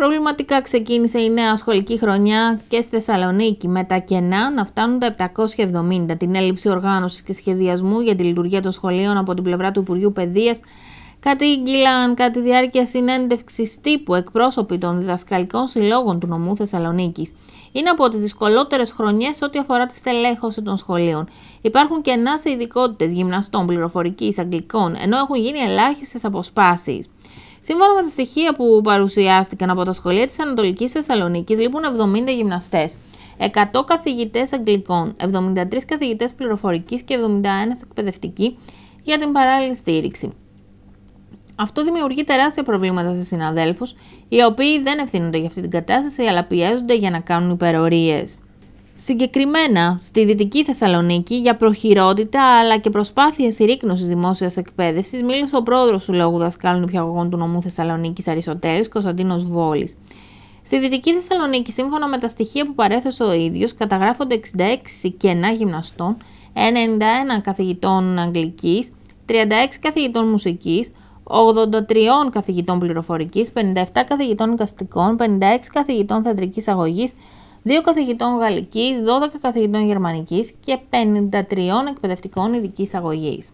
Προβληματικά ξεκίνησε η νέα σχολική χρονιά και στη Θεσσαλονίκη με τα κενά να φτάνουν τα 770. Την έλλειψη οργάνωσης και σχεδιασμού για τη λειτουργία των σχολείων από την πλευρά του Υπουργείου Παιδείας κατήγγειλαν κατά τη διάρκεια συνέντευξης τύπου εκπρόσωποι των διδασκαλικών συλλόγων του νομού Θεσσαλονίκης. Είναι από τις δυσκολότερες χρονιές ό,τι αφορά τη στελέχωση των σχολείων. Υπάρχουν κενά σε ειδικότητες γυμναστών, πληροφορικής, αγγλικών, ενώ έχουν γίνει ελάχιστες αποσπάσεις. Σύμφωνα με τα στοιχεία που παρουσιάστηκαν από τα σχολεία της Ανατολικής Θεσσαλονίκης, λείπουν 70 γυμναστέ, 100 καθηγητές Αγγλικών, 73 καθηγητές πληροφορικής και 71 εκπαιδευτικοί για την παράλληλη στήριξη. Αυτό δημιουργεί τεράστια προβλήματα σε συναδέλφους, οι οποίοι δεν ευθύνονται για αυτή την κατάσταση, αλλά πιέζονται για να κάνουν υπερορίες συγκεκριμένα στη Δυτική Θεσσαλονίκη για προχειρότητα αλλά και προσπάθειες συρρήκνωσης δημόσιας εκπαίδευσης μίλησε ο πρόεδρος του Λόγου Δασκάλων πιαγωγών του Νομού Θεσσαλονίκης Αριστοτέλης Κωνσταντίνος Βόλης. Στη Δυτική Θεσσαλονίκη, σύμφωνα με τα στοιχεία που παρέθεσε ο ίδιος, καταγράφονται 66 κενά γυμναστών, 91 καθηγητών Αγγλικής, 36 καθηγητών μουσικής, 83 καθηγητών πληροφορικής, 57 καθηγητών οικαστικών, 56 καθηγητών θεατρικής αγωγής, 2 καθηγητών γαλλικής, 12 καθηγητών γερμανικής και 53 εκπαιδευτικών ειδικής αγωγής.